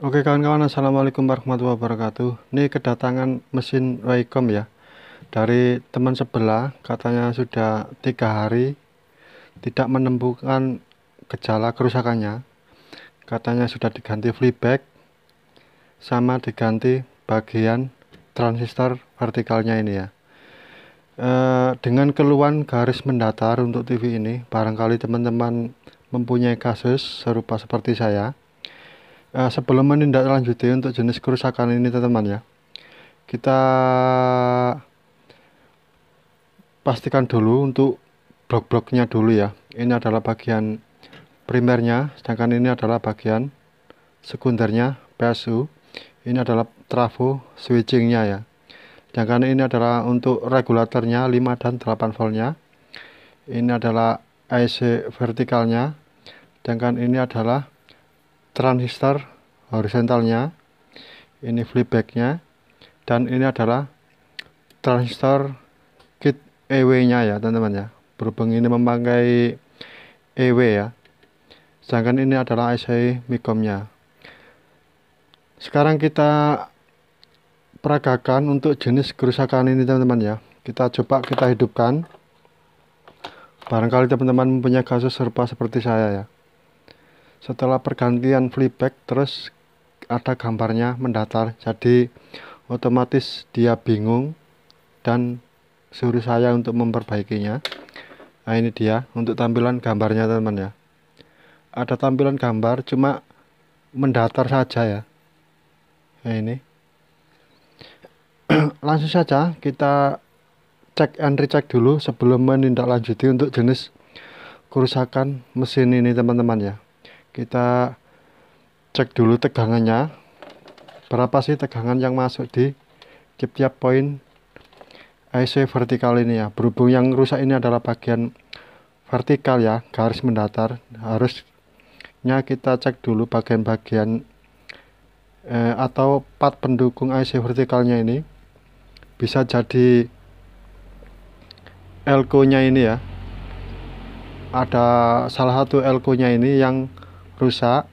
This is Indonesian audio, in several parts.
Oke kawan-kawan Assalamualaikum warahmatullahi wabarakatuh Ini kedatangan mesin Wacom ya Dari teman sebelah Katanya sudah tiga hari Tidak menemukan Gejala kerusakannya Katanya sudah diganti flyback Sama diganti Bagian transistor Vertikalnya ini ya e, Dengan keluhan garis mendatar Untuk TV ini Barangkali teman-teman mempunyai kasus Serupa seperti saya Uh, sebelum menindaklanjuti untuk jenis kerusakan ini teman-teman ya, kita pastikan dulu untuk blok-bloknya dulu ya. Ini adalah bagian primernya, sedangkan ini adalah bagian sekundernya PSU. Ini adalah trafo switchingnya ya. Sedangkan ini adalah untuk regulatornya 5 dan 8 voltnya. Ini adalah IC vertikalnya. Sedangkan ini adalah transistor horizontalnya ini flipbacknya dan ini adalah transistor kit EW nya ya teman-teman ya berhubung ini memakai EW ya sedangkan ini adalah IC MICOM nya sekarang kita peragakan untuk jenis kerusakan ini teman-teman ya kita coba kita hidupkan barangkali teman-teman punya kasus serupa seperti saya ya setelah pergantian flipback terus ada gambarnya mendatar jadi otomatis dia bingung dan suruh saya untuk memperbaikinya nah ini dia untuk tampilan gambarnya teman ya ada tampilan gambar cuma mendatar saja ya nah ini langsung saja kita cek and recheck dulu sebelum menindaklanjuti untuk jenis kerusakan mesin ini teman-teman ya kita cek dulu tegangannya berapa sih tegangan yang masuk di tiap-tiap poin IC vertikal ini ya berhubung yang rusak ini adalah bagian vertikal ya garis mendatar harusnya kita cek dulu bagian-bagian eh, atau part pendukung IC vertikalnya ini bisa jadi elko nya ini ya ada salah satu elko nya ini yang rusak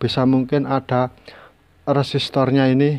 bisa mungkin ada resistornya ini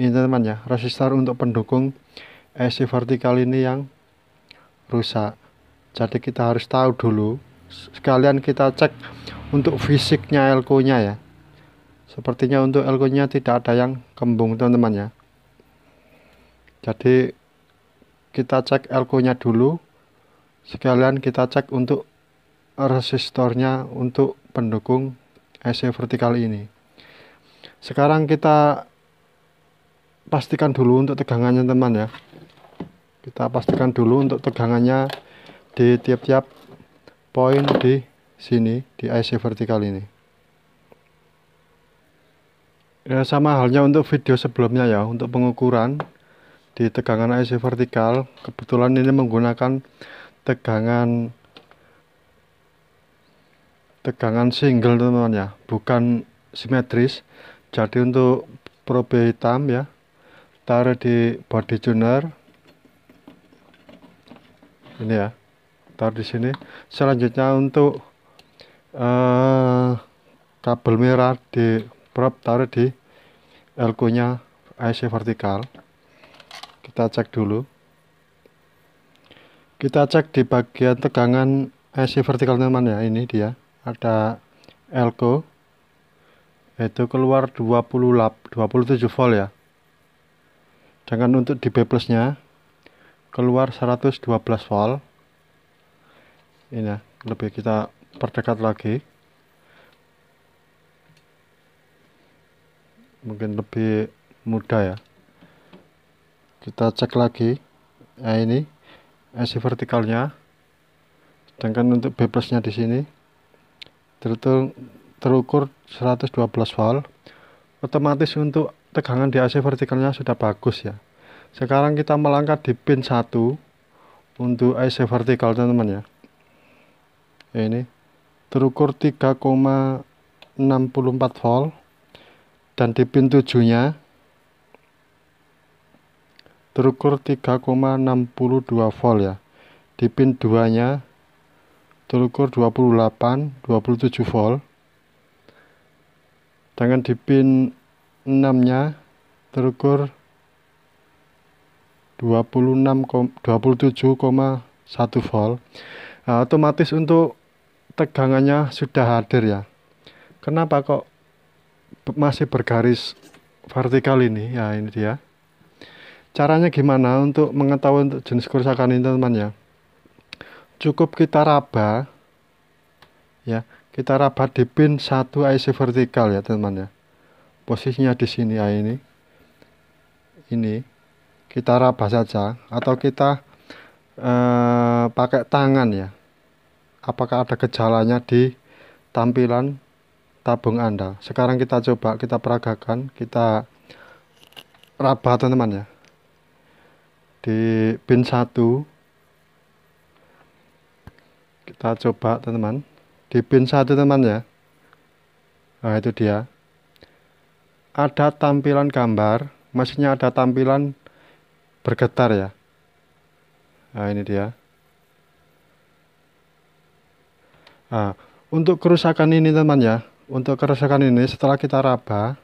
ini teman ya resistor untuk pendukung AC e vertikal ini yang rusak jadi kita harus tahu dulu sekalian kita cek untuk fisiknya elko nya ya sepertinya untuk elko nya tidak ada yang kembung teman-teman ya jadi kita cek elko nya dulu sekalian kita cek untuk resistornya untuk pendukung IC e vertikal ini sekarang kita pastikan dulu untuk tegangannya teman ya kita pastikan dulu untuk tegangannya di tiap-tiap poin di sini di IC e vertikal ini ya sama halnya untuk video sebelumnya ya untuk pengukuran di tegangan IC e vertikal kebetulan ini menggunakan tegangan tegangan single teman-teman ya bukan simetris jadi untuk probe hitam ya taruh di body tuner ini ya taruh di sini selanjutnya untuk uh, kabel merah di probe taruh di elko nya IC vertikal kita cek dulu kita cek di bagian tegangan IC vertikal teman ya ini dia ada elko itu keluar 20 27 volt ya Jangan untuk di B plusnya keluar 112 volt ini ya lebih kita perdekat lagi mungkin lebih mudah ya kita cek lagi nah ini AC vertikalnya sedangkan untuk B plusnya di sini terukur, terukur 112 volt otomatis untuk tegangan di AC vertikalnya sudah bagus ya sekarang kita melangkah di pin 1 untuk AC vertikal teman-teman ya ini terukur 3,64 volt dan di pin 7 nya terukur 3,62 volt ya di pin 2 nya terukur 28 27 volt dengan di pin 6 nya terukur 26 27,1 volt nah, otomatis untuk tegangannya sudah hadir ya kenapa kok masih bergaris vertikal ini ya ini dia caranya gimana untuk mengetahui untuk jenis kerusakan ini teman-teman ya cukup kita raba ya kita raba di pin 1 IC vertikal ya teman-teman ya posisinya di sini ya ini ini kita raba saja atau kita eh, pakai tangan ya apakah ada gejalanya di tampilan tabung anda sekarang kita coba kita peragakan kita raba teman-teman ya di pin 1 kita coba teman-teman di pin satu teman ya nah itu dia ada tampilan gambar mesinnya ada tampilan bergetar ya nah ini dia nah untuk kerusakan ini teman ya untuk kerusakan ini setelah kita raba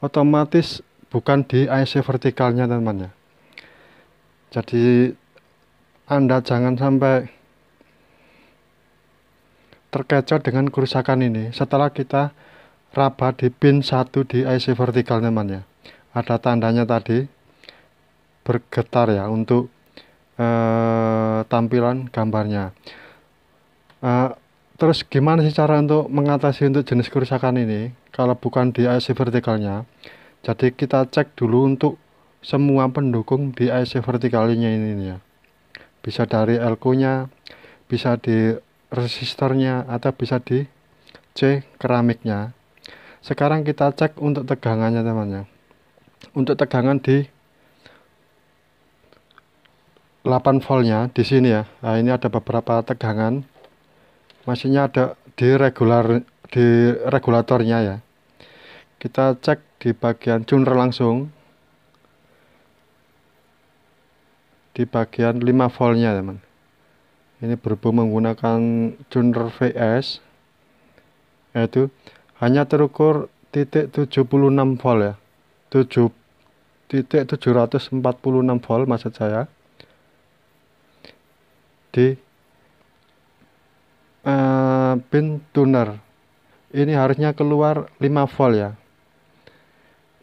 otomatis bukan di IC vertikalnya teman ya jadi anda jangan sampai terkecoh dengan kerusakan ini setelah kita raba di pin 1 di IC vertikal teman ya. ada tandanya tadi bergetar ya untuk eh, tampilan gambarnya eh, terus gimana sih cara untuk mengatasi untuk jenis kerusakan ini kalau bukan di IC vertikalnya jadi kita cek dulu untuk semua pendukung di IC vertikalnya ini ya bisa dari elko nya bisa di resistornya atau bisa di C keramiknya sekarang kita cek untuk tegangannya temannya untuk tegangan di 8 voltnya di sini ya nah ini ada beberapa tegangan masihnya ada di regular di regulatornya ya kita cek di bagian tuner langsung di bagian 5 voltnya teman ini berhubung menggunakan tuner VS yaitu hanya terukur titik 76 volt ya 7 titik 746 volt maksud saya di uh, pin tuner ini harusnya keluar 5 volt ya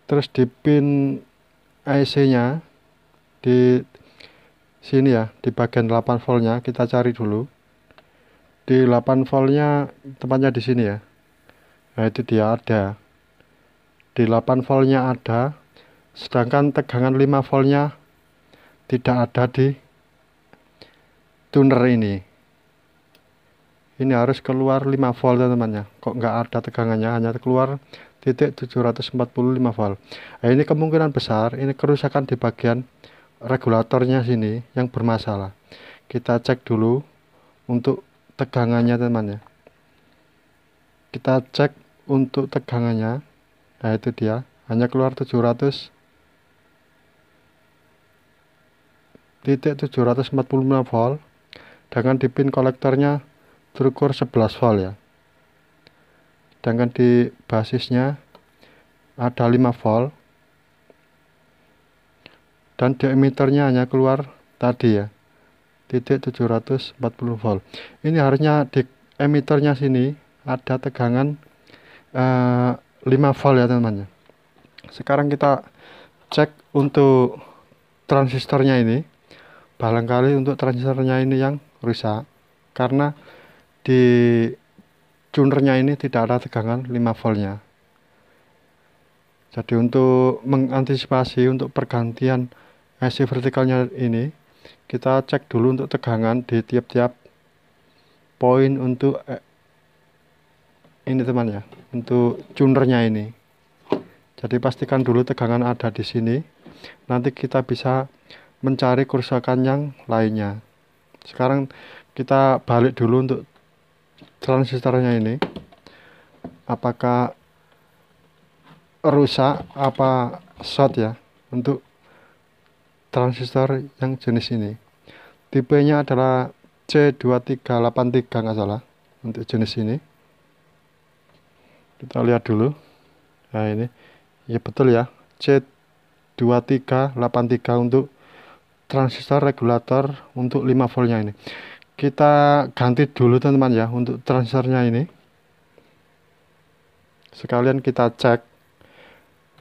terus di pin IC nya di sini ya di bagian 8 voltnya kita cari dulu di 8 voltnya tempatnya di sini ya nah itu dia ada di 8 voltnya ada sedangkan tegangan 5 voltnya tidak ada di tuner ini ini harus keluar 5 volt teman temannya kok nggak ada tegangannya hanya keluar titik 745 volt nah, ini kemungkinan besar ini kerusakan di bagian regulatornya sini yang bermasalah kita cek dulu untuk tegangannya temannya. kita cek untuk tegangannya nah itu dia hanya keluar 700 titik 745 volt dengan di pin kolektornya terukur 11 volt ya sedangkan di basisnya ada 5 volt dan di emitternya hanya keluar tadi ya titik 740 volt ini harusnya di emitternya sini ada tegangan eh, 5 volt ya teman-teman ya. sekarang kita cek untuk transistornya ini barangkali untuk transistornya ini yang rusak karena di tunernya ini tidak ada tegangan 5 voltnya jadi untuk mengantisipasi untuk pergantian IC vertikalnya ini kita cek dulu untuk tegangan di tiap-tiap poin untuk eh, ini teman ya untuk tunernya ini jadi pastikan dulu tegangan ada di sini nanti kita bisa mencari kerusakan yang lainnya sekarang kita balik dulu untuk transistornya ini apakah rusak apa short ya untuk transistor yang jenis ini tipenya adalah C2383 nggak salah untuk jenis ini kita lihat dulu nah ini ya betul ya C2383 untuk transistor regulator untuk 5 voltnya ini kita ganti dulu teman-teman ya untuk transistornya ini sekalian kita cek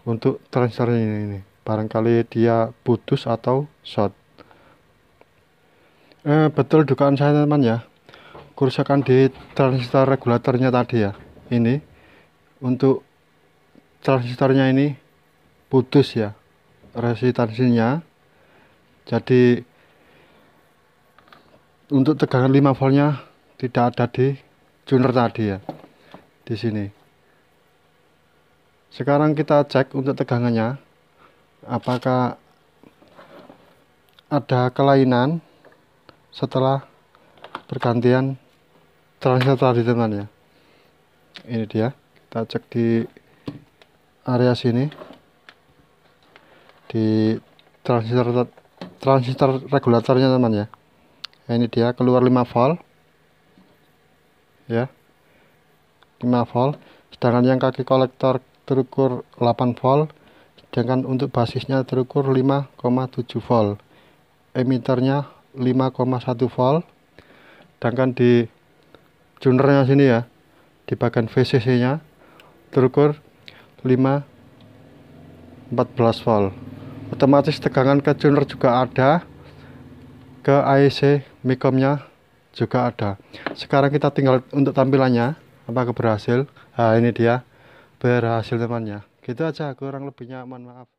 untuk transistornya ini, ini barangkali dia putus atau short eh, betul dugaan saya teman ya kerusakan di transistor regulatornya tadi ya ini untuk transistornya ini putus ya resistansinya jadi untuk tegangan 5 voltnya tidak ada di tuner tadi ya di sini sekarang kita cek untuk tegangannya apakah ada kelainan setelah pergantian transistor tadi teman ya ini dia kita cek di area sini di transistor transistor regulatornya teman ya ini dia keluar 5 volt ya 5 volt sedangkan yang kaki kolektor terukur 8 volt sedangkan untuk basisnya terukur 5,7 volt emitternya 5,1 volt sedangkan di junernya sini ya di bagian VCC nya terukur 5 14 volt otomatis tegangan ke junior juga ada ke e IC AEC nya juga ada sekarang kita tinggal untuk tampilannya apakah berhasil nah ini dia berhasil temannya gitu aja kurang lebihnya mohon maaf